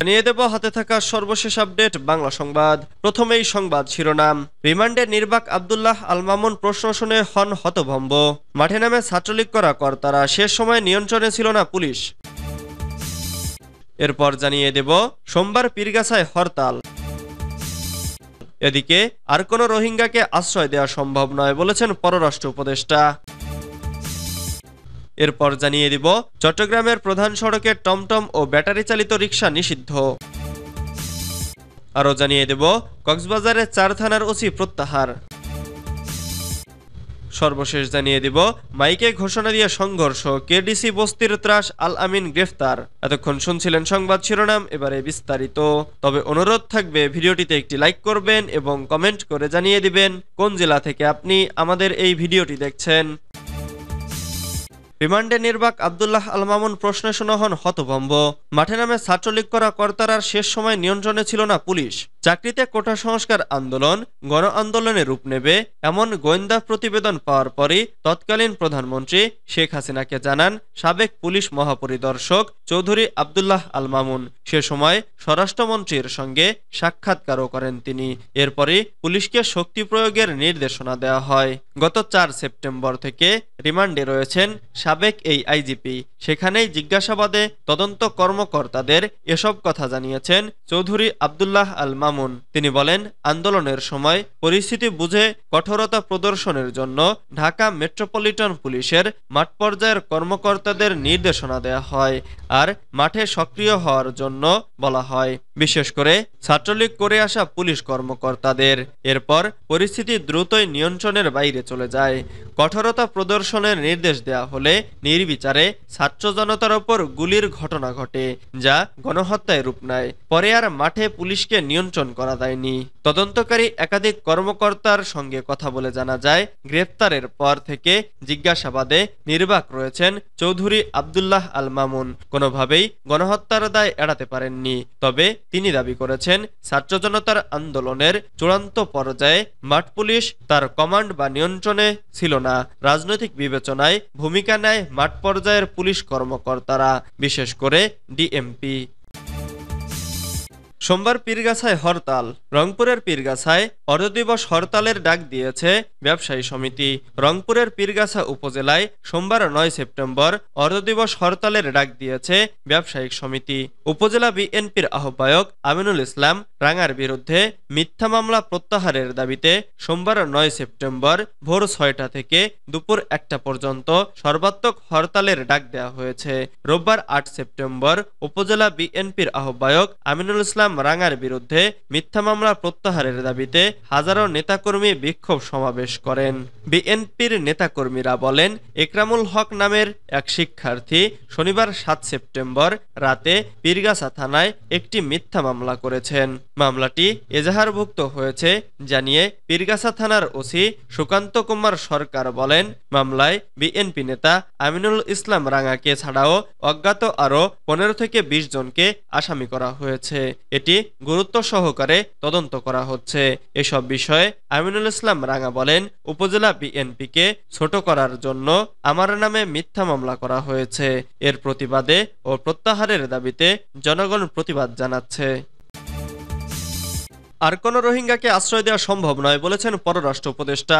জানিয়ে দেব হাতে থাকা সর্বশেষ আপডেট বাংলা সংবাদ প্রথমেই সংবাদ শিরোনাম রিমান্ডে নির্বাক আবদুল্লাহ আলমামুন প্রশ্ন শুনে হন হতভম্ব মাঠে নামে ছাত্রলীগ করা কর্তারা শেষ সময় নিয়ন্ত্রণে ছিল না পুলিশ এরপর জানিয়ে দেব সোমবার পীরগাছায় হরতাল এদিকে আর কোনো রোহিঙ্গাকে আশ্রয় দেওয়া সম্ভব নয় বলেছেন পররাষ্ট্র উপদেষ্টা এরপর জানিয়ে দিব চট্টগ্রামের প্রধান সড়কে টমটম ও ব্যাটারি চালিত রিক্সা নিষিদ্ধ আরও জানিয়ে দেব কক্সবাজারে চার থানার ওসি প্রত্যাহার সর্বশেষ জানিয়ে দিব মাইকে ঘোষণা দিয়ে সংঘর্ষ কেডিসি বস্তির ত্রাস আল আমিন গ্রেফতার এতক্ষণ শুনছিলেন সংবাদ শিরোনাম এবারে বিস্তারিত তবে অনুরোধ থাকবে ভিডিওটিতে একটি লাইক করবেন এবং কমেন্ট করে জানিয়ে দিবেন কোন জেলা থেকে আপনি আমাদের এই ভিডিওটি দেখছেন রিমান্ডে নির্বাক আবদুল্লাহ আলমামুন প্রশ্নে শোনা হন হতভম্ব মাঠে নামে ছাত্রলীগ করা কর্তারার শেষ সময় নিয়ন্ত্রণে ছিল না পুলিশ চাকরিতে কোটা সংস্কার আন্দোলন গণ আন্দোলনে রূপ নেবে এমন গোয়েন্দা প্রতিবেদন পাওয়ার পরই তৎকালীন প্রধানমন্ত্রী শেখ হাসিনাকে জানান সাবেক পুলিশ মহাপরিদর্শক চৌধুরী আবদুল্লাহ আল মামুন সে সময় স্বরাষ্ট্রমন্ত্রীর সঙ্গে সাক্ষাৎকারও করেন তিনি এরপরই পুলিশকে শক্তি প্রয়োগের নির্দেশনা দেওয়া হয় গত চার সেপ্টেম্বর থেকে রিমান্ডে রয়েছেন সাবেক এই আইজিপি সেখানেই জিজ্ঞাসাবাদে তদন্ত কর্মকর্তাদের এসব কথা জানিয়েছেন চৌধুরী আবদুল্লাহ আল মামুন মামুন তিনি বলেন আন্দোলনের সময় পরিস্থিতি বুঝে কঠোরতা প্রদর্শনের জন্য ঢাকা মেট্রোপলিটন পুলিশের মাঠ পর্যায়ের কর্মকর্তাদের নির্দেশনা দেয়া হয় আর মাঠে সক্রিয় হওয়ার জন্য বলা হয় বিশেষ করে ছাত্রলীগ করে আসা পুলিশ কর্মকর্তাদের এরপর পরিস্থিতি দ্রুতই নিয়ন্ত্রণের বাইরে চলে যায় কঠোরতা প্রদর্শনের নির্দেশ দেয়া হলে নির্বিচারে ছাত্র জনতার ওপর গুলির ঘটনা ঘটে যা গণহত্যায় রূপ নেয় পরে আর মাঠে পুলিশকে নিয়ন্ত্রণ করা যায়নি তদন্তকারী একাধিক কর্মকর্তার সঙ্গে কথা বলে জানা যায় গ্রেপ্তারের পর থেকে জিজ্ঞাসাবাদে নির্বাক রয়েছেন চৌধুরী আবদুল্লাহ আল মামুন কোনোভাবেই গণহত্যার দায় এড়াতে পারেননি তবে তিনি দাবি করেছেন ছাত্র জনতার আন্দোলনের চূড়ান্ত পর্যায়ে মাঠ পুলিশ তার কমান্ড বা নিয়ন্ত্রণে ছিল না রাজনৈতিক বিবেচনায় ভূমিকা নেয় মাঠ পর্যায়ের পুলিশ কর্মকর্তারা বিশেষ করে ডিএমপি সোমবার পীরগাছায় হরতাল রংপুরের পীরগাছায় অর্ধদিবস হরতালের ডাক দিয়েছে ব্যবসায়ী সমিতি রংপুরের পীরগাছা উপজেলায় সোমবার নয় সেপ্টেম্বর অর্ধদিবস হরতালের ডাক দিয়েছে ব্যবসায়িক সমিতি উপজেলা বিএনপির আহ্বায়ক আমিনুল ইসলাম রাঙার বিরুদ্ধে মিথ্যা মামলা প্রত্যাহারের দাবিতে সোমবার নয় সেপ্টেম্বর ভোর ছয়টা থেকে দুপুর একটা পর্যন্ত সর্বাত্মক হরতালের ডাক দেওয়া হয়েছে রোববার আট সেপ্টেম্বর উপজেলা বিএনপির আহ্বায়ক আমিনুল ইসলাম রাঙার বিরুদ্ধে মিথ্যা মামলা প্রত্যাহারের দাবিতে হাজারো নেতাকর্মী বিক্ষোভ সমাবেশ করেন বিএনপির নেতাকর্মীরা বলেন একরামুল হক নামের এক শিক্ষার্থী শনিবার সাত সেপ্টেম্বর রাতে পীরগাছা থানায় একটি মিথ্যা মামলা করেছেন মামলাটি এজাহারভুক্ত হয়েছে জানিয়ে পীরগাছা থানার ওসি সুকান্ত কুমার সরকার বলেন মামলায় বিএনপি নেতা আমিনুল ইসলাম রাঙাকে ছাড়াও অজ্ঞাত আরও পনেরো থেকে বিশ জনকে আসামি করা হয়েছে এটি বিষয়টি গুরুত্ব সহকারে তদন্ত করা হচ্ছে এসব বিষয়ে আমিনুল ইসলাম রাঙা বলেন উপজেলা বিএনপিকে ছোট করার জন্য আমার নামে মিথ্যা মামলা করা হয়েছে এর প্রতিবাদে ও প্রত্যাহারের দাবিতে জনগণ প্রতিবাদ জানাচ্ছে আর কোনো রোহিঙ্গাকে আশ্রয় দেওয়া সম্ভব নয় বলেছেন পররাষ্ট্র উপদেষ্টা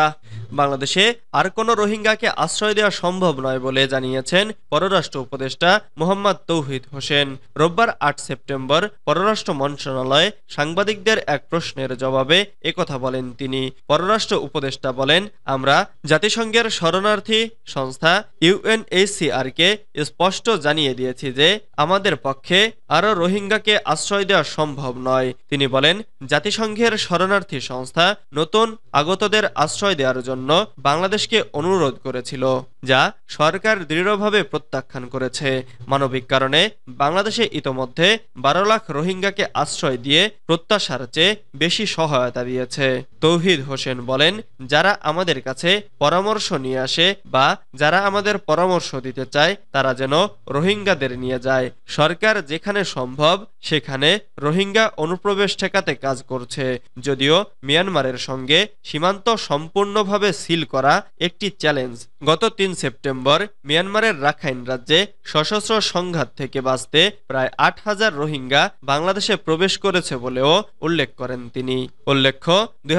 বাংলাদেশে আর কোনো রোহিঙ্গাকে আশ্রয় দেওয়া সম্ভব নয় বলে জানিয়েছেন পররাষ্ট্র উপদেষ্টা মোহাম্মদ তৌহিদ হোসেন রোববার আট সেপ্টেম্বর পররাষ্ট্র মন্ত্রণালয়ে সাংবাদিকদের এক প্রশ্নের জবাবে একথা বলেন তিনি পররাষ্ট্র উপদেষ্টা বলেন আমরা জাতিসংঘের শরণার্থী সংস্থা ইউএনএসিআরকে স্পষ্ট জানিয়ে দিয়েছি যে আমাদের পক্ষে আরও রোহিঙ্গাকে আশ্রয় দেওয়া সম্ভব নয় তিনি বলেন জাতি জাতিসংঘের শরণার্থী সংস্থা নতুন আগতদের আশ্রয় দেওয়ার জন্য বাংলাদেশকে অনুরোধ করেছিল যা সরকার দৃঢ়ভাবে প্রত্যাখ্যান করেছে মানবিক কারণে বাংলাদেশে ইতোমধ্যে বারো লাখ রোহিঙ্গাকে আশ্রয় দিয়ে প্রত্যাশার চেয়ে বেশি সহায়তা দিয়েছে তৌহিদ হোসেন বলেন যারা আমাদের কাছে পরামর্শ নিয়ে আসে বা যারা আমাদের পরামর্শ দিতে চায় তারা যেন রোহিঙ্গাদের নিয়ে যায় সরকার যেখানে সম্ভব সেখানে রোহিঙ্গা অনুপ্রবেশ ঠেকাতে কাজ করে করছে যদিও মিয়ানমারের সঙ্গে সীমান্ত সম্পূর্ণভাবে সিল করা একটি চ্যালেঞ্জ গত তিন সেপ্টেম্বর মিয়ানমারের রাখাইন রাজ্যে সশস্ত্র সংঘাত থেকে বাঁচতে প্রায় আট হাজার রোহিঙ্গা বাংলাদেশে প্রবেশ করেছে বলেও উল্লেখ করেন তিনি উল্লেখ্য দুই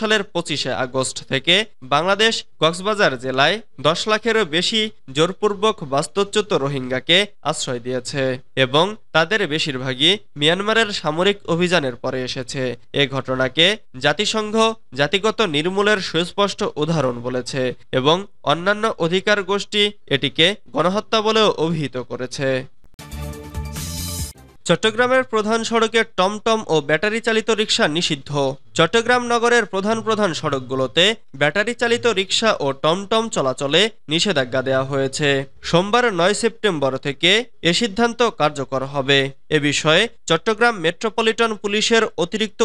সালের পঁচিশে আগস্ট থেকে বাংলাদেশ কক্সবাজার জেলায় দশ লাখেরও বেশি জোরপূর্বক বাস্তুচ্যুত রোহিঙ্গাকে আশ্রয় দিয়েছে এবং তাদের বেশিরভাগই মিয়ানমারের সামরিক অভিযানের পরে এসেছে এ ঘটনাকে জাতিসংঘ জাতিগত নির্মূলের সুস্পষ্ট উদাহরণ বলেছে এবং অন্যান্য অধিকার গোষ্ঠী এটিকে গণহত্যা বলেও অভিহিত করেছে চট্টগ্রামের প্রধান সড়কে টমটম ও ব্যাটারি চালিত রিক্সা নিষিদ্ধ চট্টগ্রাম নগরের প্রধান প্রধান সড়কগুলোতে ব্যাটারি চালিত রিক্সা ও টমটম চলাচলে নিষেধাজ্ঞা দেওয়া হয়েছে সোমবার নয় সেপ্টেম্বর থেকে এ সিদ্ধান্ত কার্যকর হবে এ বিষয়ে চট্টগ্রাম মেট্রোপলিটন পুলিশের অতিরিক্ত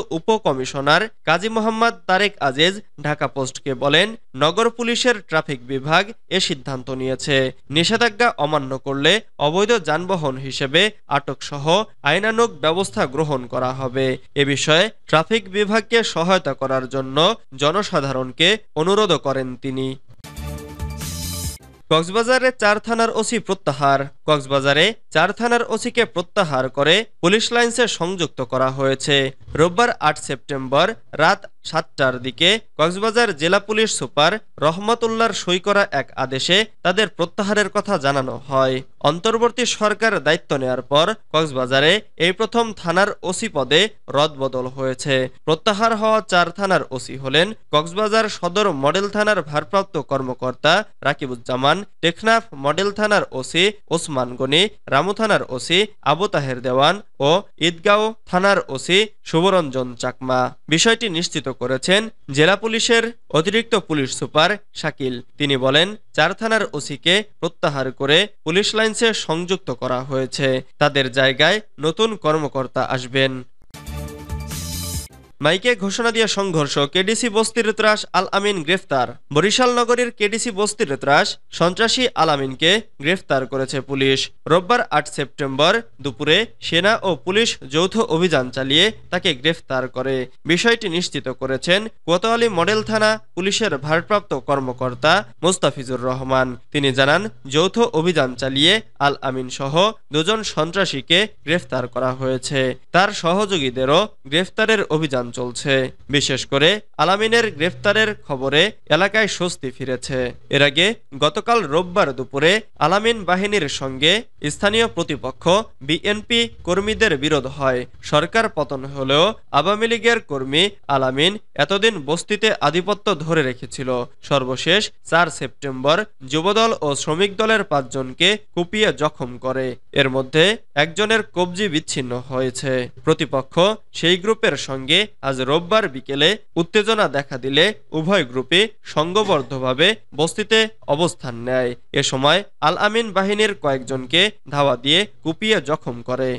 কমিশনার কাজী মোহাম্মদ তারেক আজিজ ঢাকা পোস্টকে বলেন নগর পুলিশের ট্রাফিক বিভাগ এ সিদ্ধান্ত নিয়েছে নিষেধাজ্ঞা অমান্য করলে অবৈধ যানবাহন হিসেবে আটকসহ আইনানুগ ব্যবস্থা গ্রহণ করা হবে এ বিষয়ে ট্রাফিক বিভাগকে তাদেরকে সহায়তা করার জন্য জনসাধারণকে অনুরোধ করেন তিনি কক্সবাজারে চার থানার ওসি প্রত্যাহার কক্সবাজারে চার থানার ওসিকে প্রত্যাহার করে পুলিশ লাইন্সে সংযুক্ত করা হয়েছে রোববার আট সেপ্টেম্বর রাত সাতটার দিকে কক্সবাজার জেলা পুলিশ সুপার রহমতুল্লার সই করা এক আদেশে তাদের প্রত্যাহারের কথা জানানো হয় অন্তর্বর্তী সরকার দায়িত্ব নেয়ার পর কক্সবাজারে এই প্রথম থানার ওসি পদে রদবদল হয়েছে প্রত্যাহার হওয়া চার থানার ওসি হলেন কক্সবাজার সদর মডেল থানার ভারপ্রাপ্ত কর্মকর্তা রাকিবুজ্জামান টেকনাফ মডেল থানার ওসি ওসমান গনি রামু থানার ওসি আবু তাহের দেওয়ান ও ঈদগাঁও থানার ওসি শুভরঞ্জন চাকমা বিষয়টি নিশ্চিত করেছেন জেলা পুলিশের অতিরিক্ত পুলিশ সুপার শাকিল তিনি বলেন চার থানার ওসিকে প্রত্যাহার করে পুলিশ লাইন্সে সংযুক্ত করা হয়েছে তাদের জায়গায় নতুন কর্মকর্তা আসবেন মাইকে ঘোষণা দিয়ে সংঘর্ষ কেডিসি বস্তির ত্রাস আল আমিন গ্রেফতার বরিশাল নগরীর কেডিসি বস্তির ত্রাস সন্ত্রাসী আল আমিনকে গ্রেফতার করেছে পুলিশ রোববার আট সেপ্টেম্বর দুপুরে সেনা ও পুলিশ যৌথ অভিযান চালিয়ে তাকে গ্রেফতার করে বিষয়টি নিশ্চিত করেছেন কোতোয়ালি মডেল থানা পুলিশের ভারপ্রাপ্ত কর্মকর্তা মোস্তাফিজুর রহমান তিনি জানান যৌথ অভিযান চালিয়ে আল আমিন সহ দুজন সন্ত্রাসীকে গ্রেফতার করা হয়েছে তার সহযোগীদেরও গ্রেফতারের অভিযান আন্দোলন চলছে বিশেষ করে আলামিনের গ্রেফতারের খবরে এলাকায় স্বস্তি ফিরেছে এর আগে গতকাল রোববার দুপুরে আলামিন বাহিনীর সঙ্গে স্থানীয় প্রতিপক্ষ বিএনপি কর্মীদের বিরোধ হয় সরকার পতন হলেও আওয়ামী লীগের কর্মী আলামিন এতদিন বস্তিতে আধিপত্য ধরে রেখেছিল সর্বশেষ চার সেপ্টেম্বর যুবদল ও শ্রমিক দলের পাঁচজনকে কুপিয়ে জখম করে এর মধ্যে একজনের কবজি বিচ্ছিন্ন হয়েছে প্রতিপক্ষ সেই গ্রুপের সঙ্গে আজ রোববার বিকেলে উত্তেজনা দেখা দিলে উভয় গ্রুপে সংঘবদ্ধভাবে বস্তিতে অবস্থান নেয় এ সময় আল আমিন বাহিনীর কয়েকজনকে ধাওয়া দিয়ে কুপিয়ে জখম করে